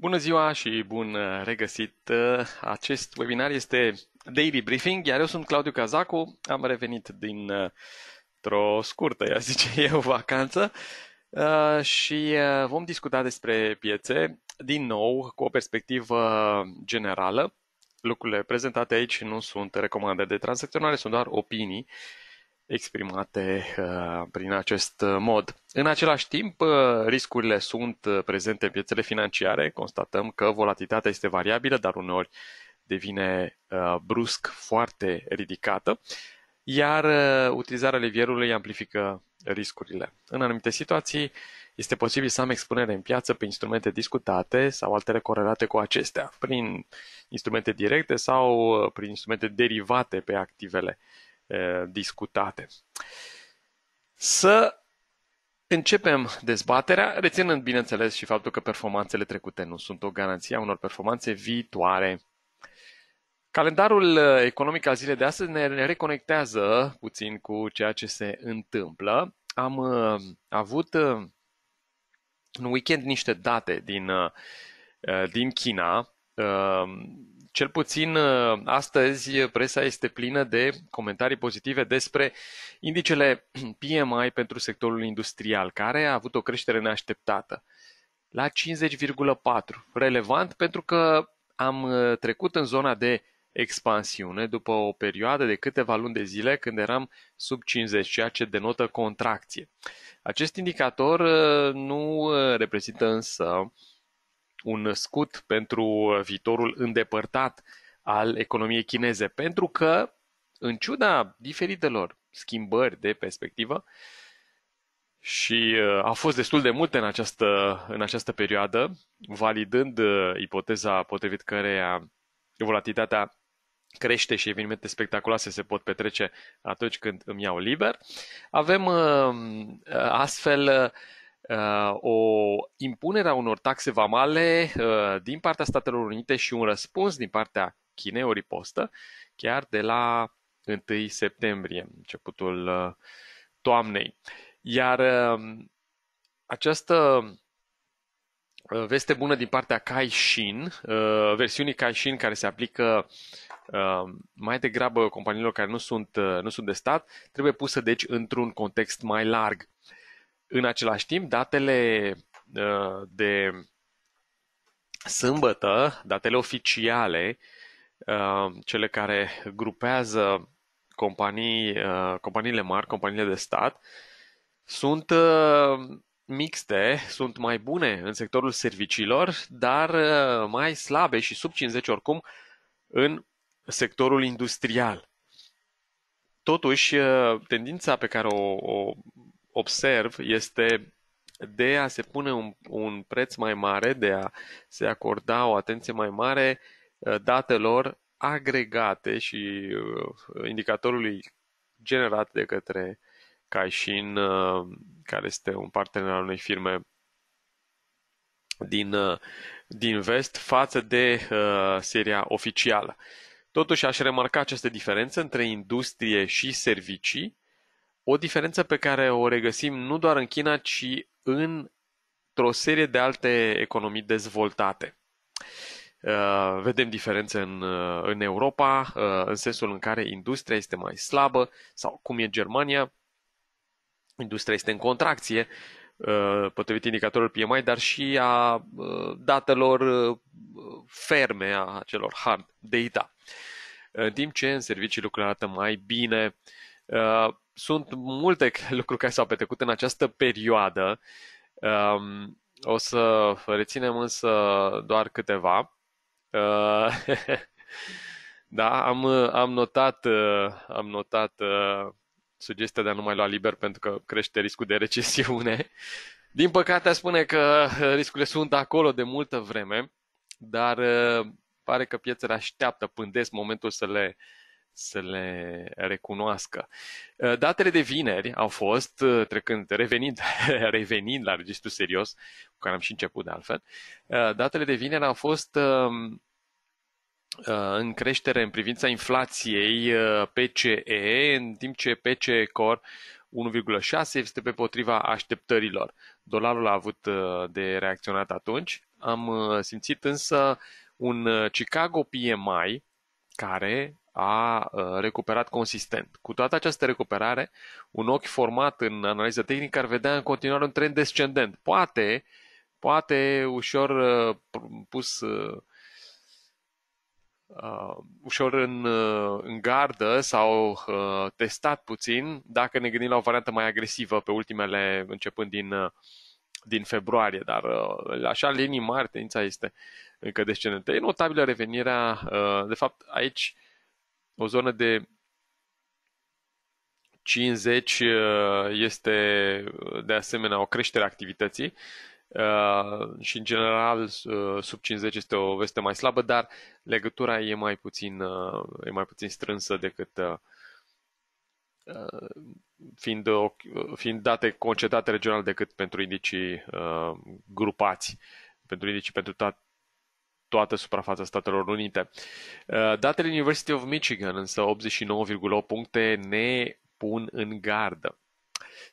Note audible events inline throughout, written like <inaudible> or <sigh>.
Bună ziua și bun uh, regăsit! Uh, acest webinar este Daily Briefing, iar eu sunt Claudiu Cazacu, am revenit dintr-o uh, scurtă, ia zice <laughs> eu, vacanță și vom discuta despre piețe, din nou, cu o perspectivă generală. Lucrurile prezentate aici nu sunt recomandări de tranzacționare, sunt doar opinii exprimate uh, prin acest uh, mod. În același timp, uh, riscurile sunt prezente în piețele financiare. Constatăm că volatilitatea este variabilă, dar uneori devine brusc foarte ridicată, iar utilizarea levierului amplifică riscurile. În anumite situații, este posibil să am expunere în piață pe instrumente discutate sau altele corelate cu acestea, prin instrumente directe sau prin instrumente derivate pe activele Eh, discutate. Să Începem dezbaterea, reținând, bineînțeles, și faptul că performanțele trecute nu sunt o garanție a unor performanțe viitoare. Calendarul eh, economic al zilei de astăzi ne reconectează puțin cu ceea ce se întâmplă. Am eh, avut în weekend niște date din, din China cel puțin uh, astăzi presa este plină de comentarii pozitive despre indicele <clears throat> PMI pentru sectorul industrial, care a avut o creștere neașteptată la 50,4. Relevant pentru că am uh, trecut în zona de expansiune după o perioadă de câteva luni de zile când eram sub 50, ceea ce denotă contracție. Acest indicator uh, nu reprezintă însă un scut pentru uh, viitorul îndepărtat al economiei chineze, pentru că, în ciuda diferitelor schimbări de perspectivă, și uh, a fost destul de multe în această, în această perioadă, validând uh, ipoteza potrivit căreia volatilitatea crește și evenimente spectaculoase se pot petrece atunci când îmi iau liber. Avem astfel Uh, o impunere a unor taxe vamale uh, din partea Statelor Unite și un răspuns din partea Chinei, o ripostă, chiar de la 1 septembrie, începutul uh, toamnei. Iar um, această veste bună din partea Kaishin, versiunii Kaishin care se aplică mai degrabă companiilor care nu sunt, nu sunt de stat, trebuie pusă deci într-un context mai larg. În același timp, datele ă, de sâmbătă, datele oficiale, ă, cele care grupează companii, ă, companiile mari, companiile de stat, sunt mixte, sunt mai bune în sectorul serviciilor, dar mai slabe și sub 50 oricum în sectorul industrial. Totuși, tendința pe care o, o observ este de a se pune un, un preț mai mare, de a se acorda o atenție mai mare uh, datelor agregate și uh, indicatorului generat de către Caixin, uh, care este un partener al unei firme din, din vest față de uh, seria oficială. Totuși aș remarca această diferență între industrie și servicii o diferență pe care o regăsim nu doar în China, ci într-o serie de alte economii dezvoltate. Uh, vedem diferențe în, uh, în Europa, uh, în sensul în care industria este mai slabă, sau cum e Germania, industria este în contracție, potrivit indicatorul PMI, dar și a datelor ferme, a celor hard data. În timp ce în servicii arată mai bine, sunt multe <laughs> lucruri care s-au petrecut în această perioadă. Um, o să reținem însă doar câteva. Ehm, <laughs> da, am, am notat, ehm, am notat sugestia de a nu mai lua liber pentru că crește riscul de recesiune. Din păcate, spune că riscurile sunt acolo de multă vreme, dar pare că piețele așteaptă, pândesc momentul să le să le recunoască. Uh, datele de vineri au fost, uh, trecând, revenind, <laughs> revenind la registru serios, cu care am și început de altfel, uh, datele de vineri au fost um, în creștere în privința inflației PCE, în timp ce PCE Core 1,6 este pe potriva așteptărilor. Dolarul a avut de reacționat atunci. Am simțit însă un Chicago PMI care a uh, recuperat consistent. Cu toată această recuperare, un ochi format în analiză tehnică ar vedea în continuare un trend descendent. Poate, poate ușor uh, pus uh, uh, ușor în, uh, în gardă sau uh, testat puțin dacă ne gândim la o variantă mai agresivă pe ultimele, începând din, uh, din februarie, dar uh, așa linii mari tendința este încă descendentă. E notabilă revenirea, uh, de fapt aici uh, o zonă de 50 uh, este uh, de asemenea o creștere a activității uh, și în general sub 50 este o veste mai slabă, dar legătura e mai puțin, e mai puțin strânsă decât fiind, fiind date concedate regional decât pentru indicii grupați, pentru indicii pentru toată suprafața Statelor Unite. Uh, datele University of Michigan, însă 89,8 puncte, ne pun în gardă.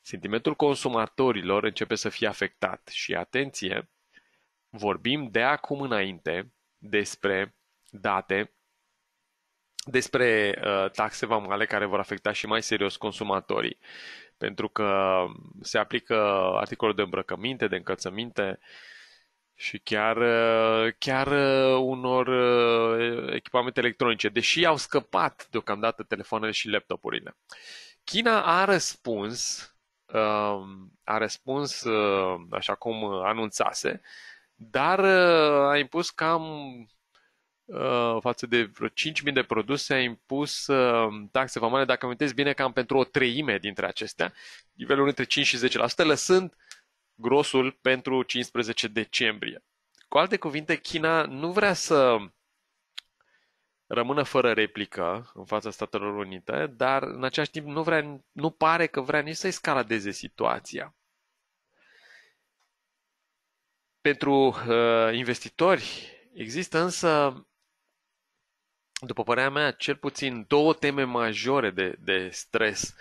Sentimentul consumatorilor începe să fie afectat și atenție, vorbim de acum înainte despre date despre uh, taxe vamale care vor afecta și mai serios consumatorii. Pentru că se aplică articolul de îmbrăcăminte, de încălțăminte, uh, și chiar, ă, chiar ă, unor ă, echipamente electronice, deși au scăpat deocamdată telefoanele și laptopurile. China a răspuns, a răspuns așa cum anunțase, dar a impus cam față de vreo 5.000 de produse, a impus taxe vamale, dacă amintesc bine, cam pentru o treime dintre acestea, nivelul între 5 și 10%, lăsând grosul pentru 15 decembrie. Cu alte cuvinte, China nu vrea să rămână fără replică în fața Statelor Unite, dar în același timp nu, vrea, nu pare că vrea nici să escaladeze situația. Pentru uh, investitori există însă, după părerea mea, cel puțin două teme majore de, de stres uh,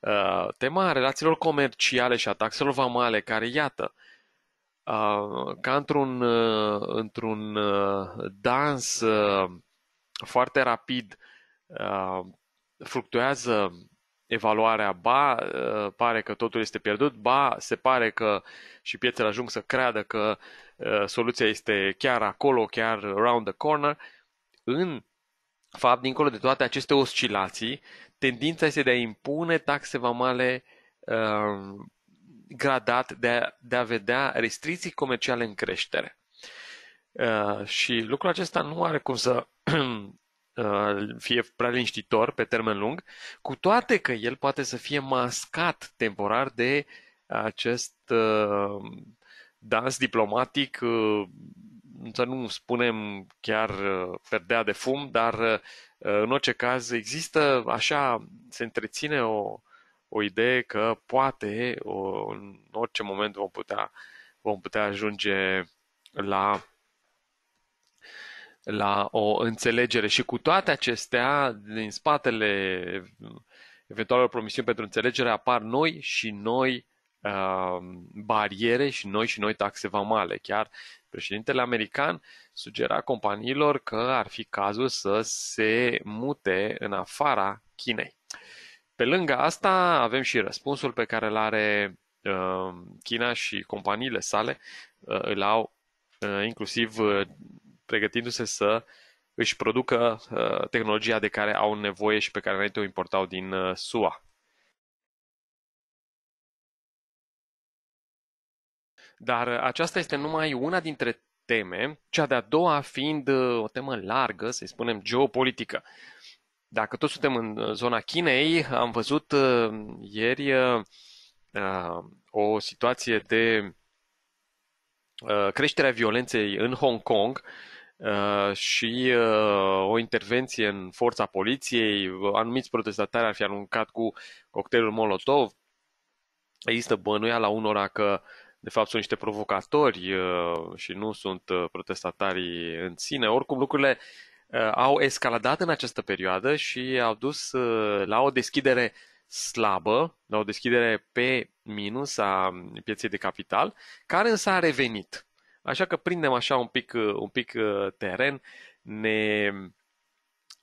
Uh, tema a relațiilor comerciale și a taxelor vamale, care, iată, uh, ca într-un, uh, într-un uh, dans uh, foarte rapid fluctuează evaluarea, ba pare că totul este pierdut, ba se pare că și piețele ajung să creadă că soluția este chiar acolo, chiar round the corner. În fapt, dincolo de toate aceste oscilații, tendința este de a impune taxe vamale uh, gradat, de a, de a vedea restricții comerciale în creștere. Uh, și lucrul acesta nu are cum să <clears throat> uh, fie prea liniștitor pe termen lung, cu toate că el poate să fie mascat temporar de acest uh, dans diplomatic uh, să nu spunem chiar uh, perdea de fum, dar uh, uh, în orice caz există așa, se întreține o, o idee că poate o, în orice moment vom putea, vom putea ajunge la la o înțelegere și cu toate acestea, din spatele eventualelor promisiuni pentru înțelegere apar noi și noi bariere și noi și noi taxe vamale. Chiar Președintele american sugera companiilor că ar fi cazul să se mute în afara Chinei. Pe lângă asta avem și răspunsul pe care îl are uh, China și companiile sale uh, îl au uh, inclusiv pregătindu-se să își producă tehnologia de care au nevoie și pe care înainte o importau din SUA. Dar uh, aceasta este numai una dintre teme, cea de-a doua fiind uh, o temă largă, să spunem, geopolitică. Dacă tot suntem în uh, zona Chinei, am văzut ieri o situație de creșterea violenței în Hong Kong și o intervenție în forța poliției, anumiți protestatari ar fi aruncat cu cocktailul Molotov. Există la unora că uh, de fapt sunt niște provocatori uh, și nu sunt uh, protestatarii în sine. Oricum, lucrurile uh, au escaladat în această perioadă și au dus la o deschidere slabă, la o deschidere pe minus a pieței de capital, care însă a revenit. Așa că prindem așa un pic, un pic teren, ne,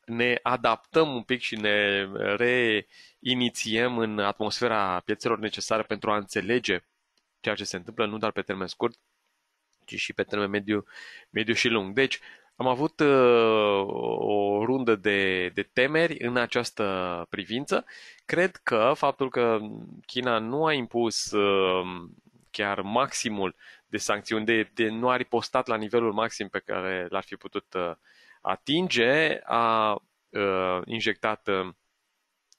ne adaptăm un pic și ne reinițiem în atmosfera piețelor necesare pentru a înțelege ceea ce se întâmplă nu doar pe termen scurt, ci și pe termen mediu, mediu și lung. Deci, am avut uh, o rundă de, de temeri în această privință. Cred că faptul că China nu a impus uh, chiar maximul de sancțiuni, de, de nu a ripostat la nivelul maxim pe care l-ar fi putut uh, atinge, a uh, injectat uh,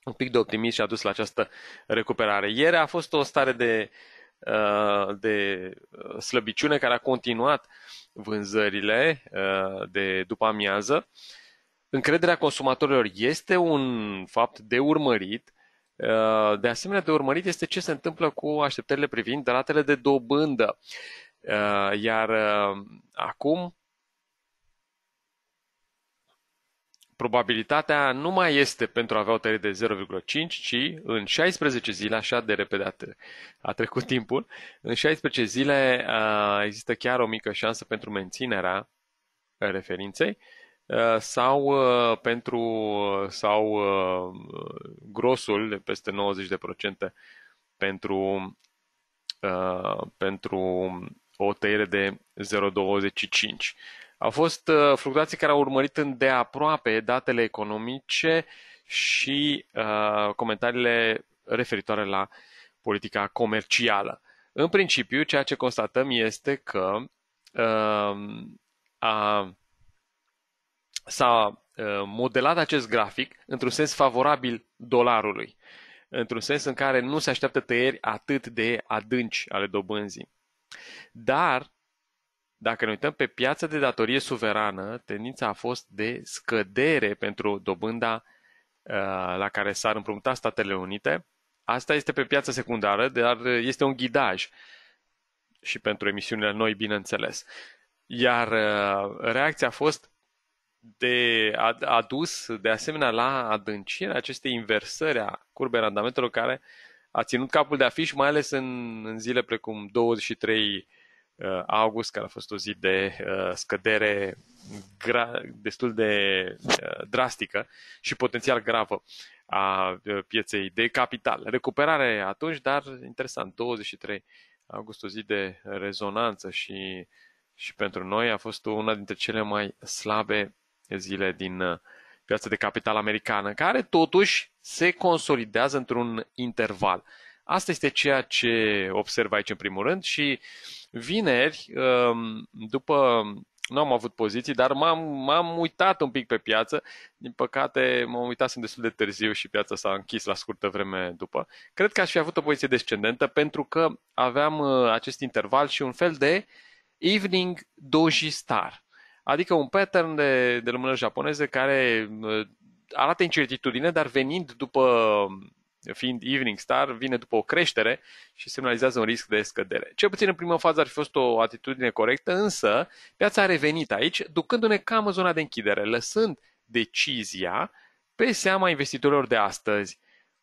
un pic de optimism și a dus la această recuperare. Ieri a fost o stare de uh, Uh, de uh, slăbiciune care a continuat vânzările uh, de după amiază. Încrederea consumatorilor este un fapt de urmărit. De asemenea, de urmărit este ce se întâmplă cu așteptările privind ratele de dobândă. Iar acum probabilitatea nu mai este pentru a avea o tăiere de 0,5, ci în 16 zile, așa de repede a, trecut timpul, în 16 zile există chiar o mică șansă pentru menținerea referinței sau pentru sau grosul de peste 90% pentru pentru o tăiere de 0,25. Au fost uh, fluctuații care au urmărit îndeaproape datele economice și uh, comentariile referitoare la politica comercială. În principiu, ceea ce constatăm este că uh, a, s-a uh, modelat acest grafic într-un sens favorabil dolarului, într-un sens în care nu se așteaptă tăieri atât de adânci ale dobânzii. Dar dacă ne uităm pe piața de datorie suverană, tendința a fost de scădere pentru dobânda uh, la care s-ar împrumuta Statele Unite. Asta este pe piața secundară, dar este un ghidaj și pentru emisiunile noi, bineînțeles. Iar uh, reacția a fost de adus de asemenea la adâncirea acestei inversări a curbei randamentelor care a ținut capul de afiș, mai ales în, în zile precum 23 Uh, august, care a fost o zi de uh, scădere gra- destul de uh, drastică și potențial gravă a pieței de capital. Recuperare atunci, dar interesant, 23 august, o zi de rezonanță și, și pentru noi a fost una dintre cele mai slabe zile din piața de capital americană, care totuși se consolidează într-un interval. Asta este ceea ce observ aici în primul rând și vineri, um, după nu am avut poziții, dar m-am, m-am uitat un pic pe piață. Din păcate, m-am uitat sunt destul de târziu și piața s-a închis la scurtă vreme după. Cred că aș fi avut o poziție descendentă pentru că aveam uh, acest interval și un fel de evening doji star. Adică un pattern de, de lumânări japoneze care uh, arată incertitudine, dar venind după fiind Evening Star, vine după o creștere și semnalizează un risc de scădere. Cel puțin în prima fază ar fi fost o atitudine corectă, însă piața a revenit aici, ducându-ne cam în zona de închidere, lăsând decizia pe seama investitorilor de astăzi.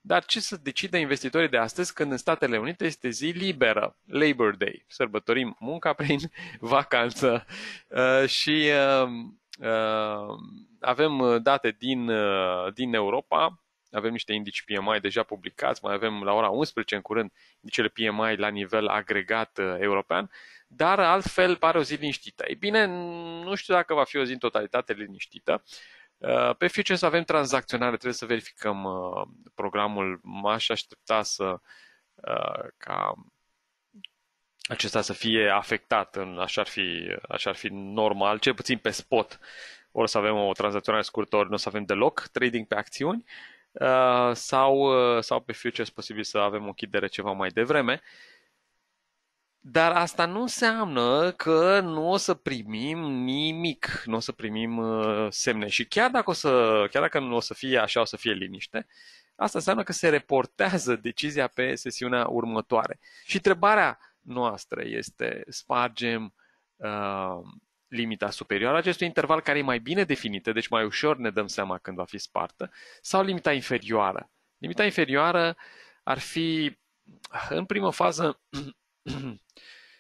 Dar ce să decide investitorii de astăzi când în Statele Unite este zi liberă, Labor Day, sărbătorim munca <laughs> prin vacanță uh, și uh, uh, avem date din, uh, din Europa, avem niște indici PMI deja publicați, mai avem la ora 11 în curând indicele PMI la nivel agregat uh, european, dar altfel pare o zi liniștită. Ei bine, nu știu dacă va fi o zi în totalitate liniștită. Uh, pe futures avem tranzacționare, trebuie să verificăm uh, programul. M-aș aștepta să ca acesta să fie afectat, în, așa, ar fi, așa ar fi normal, cel puțin pe spot. Ori să avem o tranzacționare scurtă, ori nu o să avem deloc trading pe acțiuni. Uh, Uh, sau, uh, sau pe futures posibil să avem o chidere ceva mai devreme. Dar asta nu înseamnă că nu o să primim nimic, nu o să primim uh, semne. Și chiar dacă, o să, chiar dacă nu o să fie așa, o să fie liniște, asta înseamnă că se reportează decizia pe sesiunea următoare. Și întrebarea noastră este, spargem uh, limita superioară acestui interval care e mai bine definită, deci mai ușor ne dăm seama când va fi spartă, sau limita inferioară. Limita inferioară ar fi, în primă fază,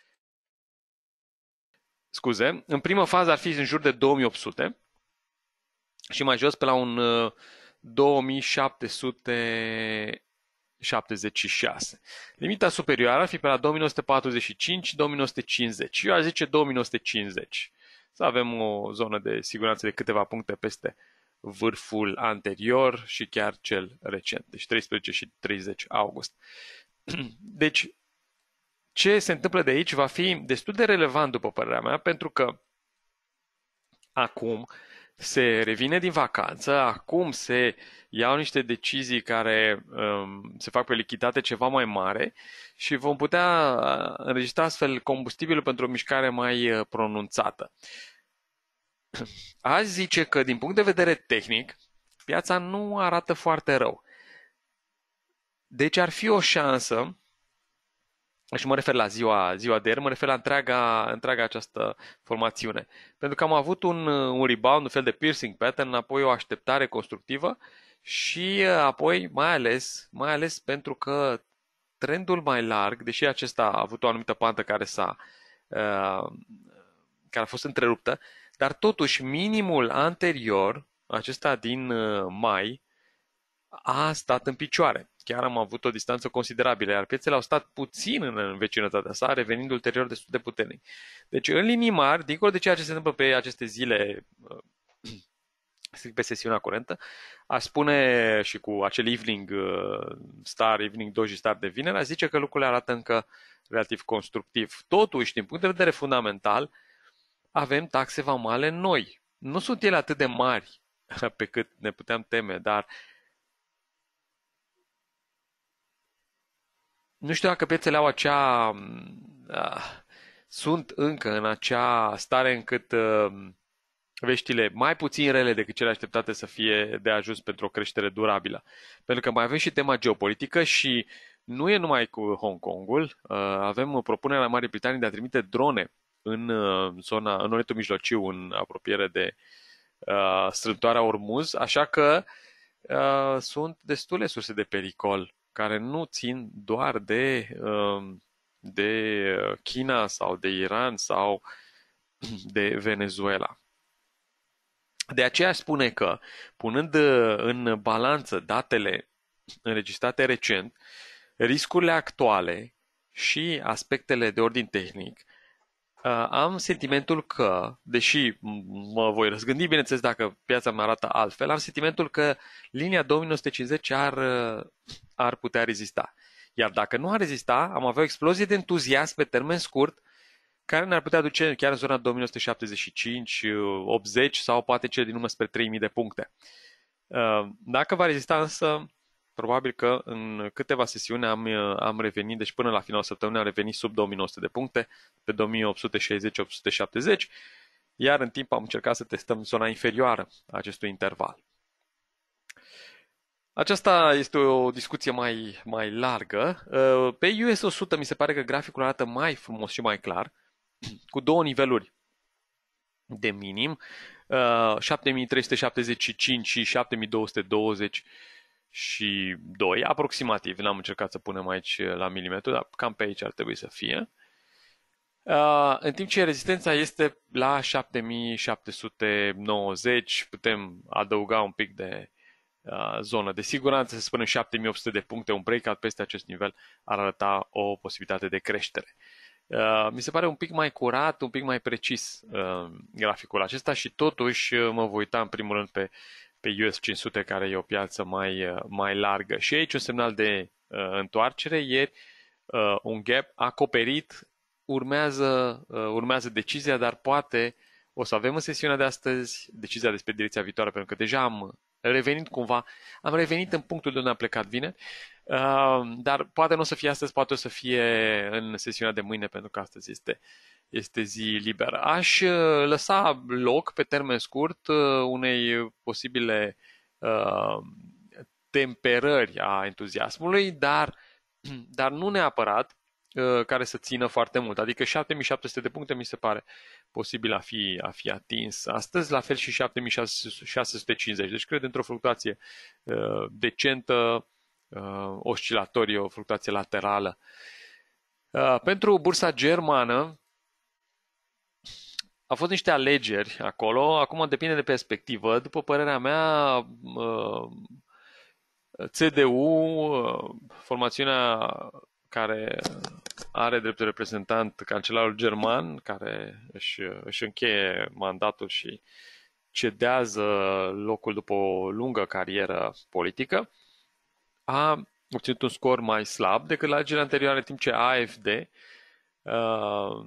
<clears throat> scuze, în primă fază ar fi în jur de 2800 și mai jos pe la un 2700 uh, 76. Limita superioară ar fi pe la 2945-2950. Eu aș zice 2950 să avem o zonă de siguranță de câteva puncte peste vârful anterior și chiar cel recent, deci 13 și 30 august. <clears throat> Deci, ce se întâmplă de aici va fi destul de relevant, după părerea mea, pentru că acum uh, se revine din vacanță, acum se iau niște decizii care um, se fac pe lichitate ceva mai mare și vom putea uh, înregistra astfel combustibilul pentru o mișcare mai uh, pronunțată. Azi zice că, din punct de vedere tehnic, piața nu arată foarte rău. Deci ar fi o șansă și mă refer la ziua, ziua de ieri, mă refer la întreaga, întreaga această formațiune. Pentru că am avut un, un rebound, un fel de piercing pattern, apoi o așteptare constructivă și uh, apoi mai ales, mai ales pentru că trendul mai larg, deși acesta a avut o anumită pantă care s-a uh, care a fost întreruptă, dar totuși minimul anterior, acesta din uh, mai, a stat în picioare. Chiar am avut o distanță considerabilă, iar piețele au stat puțin în vecinătatea sa, revenind ulterior destul de puternic. Deci, în linii mari, dincolo de ceea ce se întâmplă pe aceste zile uh, strict <clears throat> pe sesiunea curentă, a spune și cu acel evening uh, star, evening doji star de vineri, a zice că lucrurile arată încă relativ constructiv. Totuși, din punct de vedere fundamental, avem taxe vamale noi. Nu sunt ele atât de mari pe cât ne puteam teme, dar nu știu dacă piețele au acea... Uh, sunt încă în acea stare încât uh, veștile mai puțin rele decât cele așteptate să fie de ajuns pentru o creștere durabilă. Pentru că mai avem și tema geopolitică și nu e numai cu Hong Kongul. Uh, avem propunerea Marii Britanii de a trimite drone în uh, zona, în Orientul Mijlociu, în apropiere de uh, strântoarea Ormuz, așa că uh, sunt destule surse de pericol care nu țin doar de, um, de China sau de Iran sau de Venezuela. De aceea spune că, punând uh, în balanță datele înregistrate recent, riscurile actuale și aspectele de ordin tehnic, Uh, am sentimentul că, deși mă voi răzgândi, bineînțeles, dacă piața mă arată altfel, am sentimentul că linia 2950 ar, uh, ar putea rezista. Iar dacă nu ar rezista, am avea o explozie de entuziasm pe termen scurt care ne-ar putea duce chiar în zona 2975, 80 uh, sau poate cele din urmă spre 3000 de puncte. Dacă va rezista însă, Probabil că în câteva sesiuni am, uh, am revenit, deci până la final săptămânii am revenit sub 2900 de puncte, pe 2860-870, iar în timp am încercat să testăm zona inferioară a acestui interval. Aceasta este o discuție mai, mai largă. Uh, pe US 100 mi se pare că graficul arată mai frumos și mai clar, <clears throat> cu două niveluri de minim, 7375 uh, și 7220 și 2, aproximativ, n-am încercat să punem aici uh, la milimetru, dar cam pe aici ar trebui să fie. Uh, în timp ce rezistența este la 7790, putem adăuga un pic de uh, zonă de siguranță, să spunem 7800 de puncte, un breakout peste acest nivel ar arăta o posibilitate de creștere. mi se pare un pic mai curat, un pic mai precis graficul acesta și totuși mă voi uita în primul rând pe pe US 500, care e o piață mai, uh, mai largă. Și aici un semnal de uh, întoarcere. Ieri uh, un gap acoperit urmează, uh, urmează decizia, dar poate o să avem în sesiunea de astăzi decizia despre direcția viitoare, pentru că deja am revenit cumva, am revenit în punctul de unde am plecat vineri dar poate nu o să fie astăzi, poate o să fie în sesiunea de mâine, pentru că astăzi este, este zi liberă. Aș uh, lăsa loc pe termen scurt uh, unei posibile uh, temperări a entuziasmului, dar, <clears throat> dar nu neapărat care să țină foarte mult. Adică 7700 de puncte mi se pare posibil a fi, a fi atins. Astăzi la fel și 7650, deci cred într-o fluctuație decentă uh, oscilatorie, o fluctuație laterală. Uh, pentru bursa germană a fost niște alegeri acolo, acum depinde de perspectivă. După părerea mea, uh, CDU, uh, formațiunea care are drept reprezentant cancelarul german, care își, își încheie mandatul și cedează locul după o lungă carieră politică a obținut un scor mai slab decât la alegerile anterioare, în timp ce AFD, uh,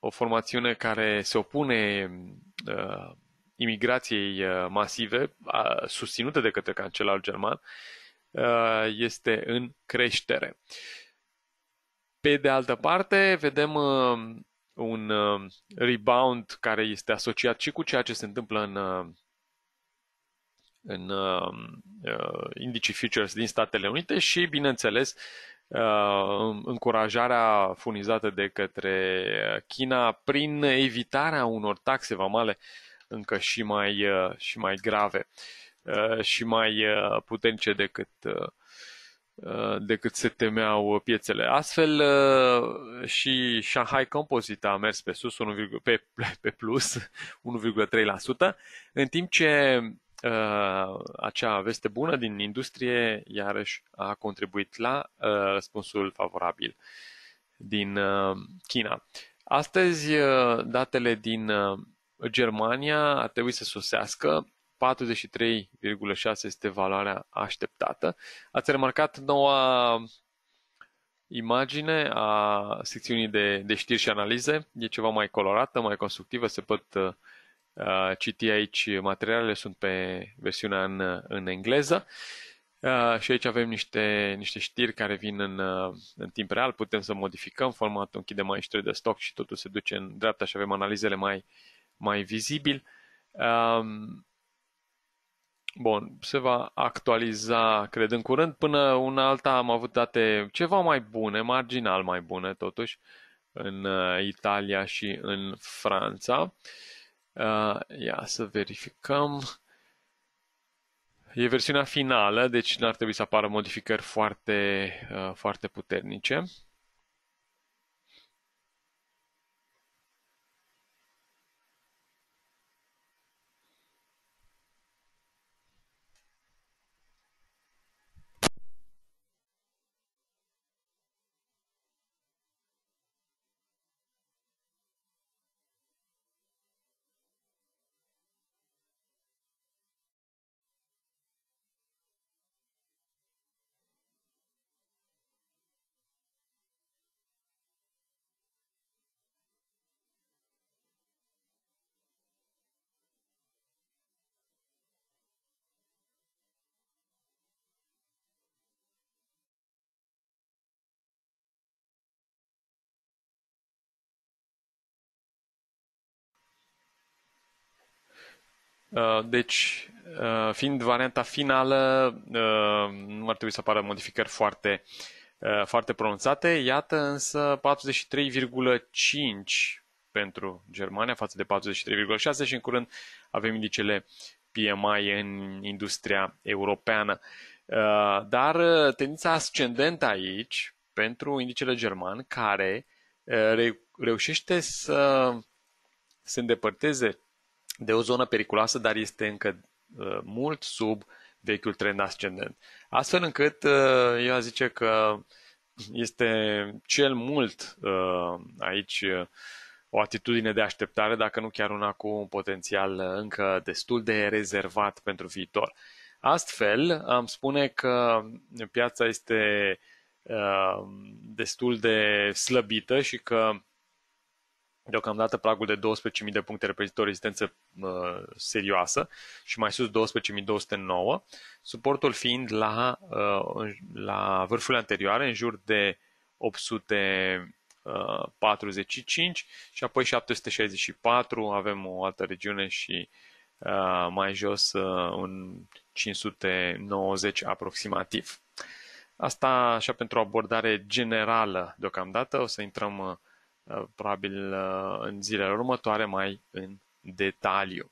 o formațiune care se opune uh, imigrației uh, masive, susținută de către cancelarul german, este în creștere. Pe de altă parte, vedem un rebound care este asociat și cu ceea ce se întâmplă în în um, uh, indicii futures din Statele Unite și, bineînțeles, uh, încurajarea furnizată de către China prin evitarea unor taxe vamale încă și mai, uh, și mai grave uh, și mai uh, puternice decât uh, uh decât se temeau piețele. Astfel uh, și Shanghai Composite a mers pe sus, 1, pe, <laughs> pe plus 1,3%, în timp ce Uh, acea veste bună din industrie iarăși a contribuit la uh, răspunsul favorabil din uh, China. Astăzi datele din Germania ar trebui să sosească 43,6 este valoarea așteptată. Ați remarcat noua imagine a secțiunii de, de știri și analize. E ceva mai colorată, mai constructivă, se pot Uh, citi aici materialele, sunt pe versiunea în, în engleză. Uh, și aici avem niște, niște știri care vin în, uh, în timp real, putem să modificăm formatul, închidem mai știri de stoc și totul se duce în dreapta și avem analizele mai, mai vizibil. Um, bun, se va actualiza, cred, în curând. Până una alta am avut date ceva mai bune, marginal mai bune totuși, în uh, Italia și în Franța. Uh, Uh, ia să verificăm. E versiunea finală, deci n-ar trebui să apară modificări foarte, uh, foarte puternice. Uh, deci, uh, fiind varianta finală, uh, nu ar trebui să apară modificări foarte, foarte pronunțate. Iată însă 43,5 pentru Germania față de 43,6 și în curând avem indicele PMI în industria europeană. Dar tendința ascendentă aici pentru indicele german care reușește să se îndepărteze de o zonă periculoasă, dar este încă uh, mult sub vechiul trend ascendent. Astfel încât uh, eu a zice că este cel mult uh, aici o atitudine de așteptare, dacă nu chiar una cu un potențial încă destul de rezervat pentru viitor. Astfel, am spune că piața este destul de slăbită și că Deocamdată pragul de 12.000 de puncte reprezintă o rezistență uh, serioasă și mai sus 12.209, suportul fiind la, uh, la vârful anterioare, în jur de 845 ă, și apoi 764, avem o altă regiune și uh, mai jos uh, un 590 aproximativ. Asta așa pentru o abordare generală deocamdată, o să intrăm uh, Uh, probabil uh, în zilele următoare mai în detaliu.